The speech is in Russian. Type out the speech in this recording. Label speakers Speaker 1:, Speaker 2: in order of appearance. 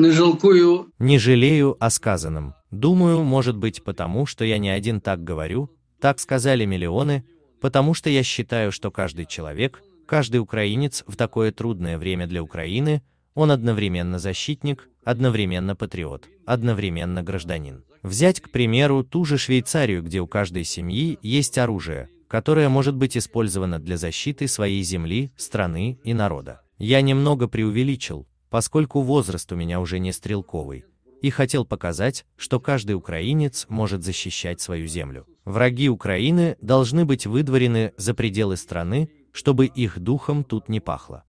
Speaker 1: не жалкую.
Speaker 2: Не жалею о сказанном. Думаю, может быть, потому что я не один так говорю, так сказали миллионы, потому что я считаю, что каждый человек, каждый украинец в такое трудное время для Украины, он одновременно защитник, одновременно патриот, одновременно гражданин. Взять, к примеру, ту же Швейцарию, где у каждой семьи есть оружие, которое может быть использовано для защиты своей земли, страны и народа. Я немного преувеличил, поскольку возраст у меня уже не стрелковый, и хотел показать, что каждый украинец может защищать свою землю. Враги Украины должны быть выдворены за пределы страны, чтобы их духом тут не пахло.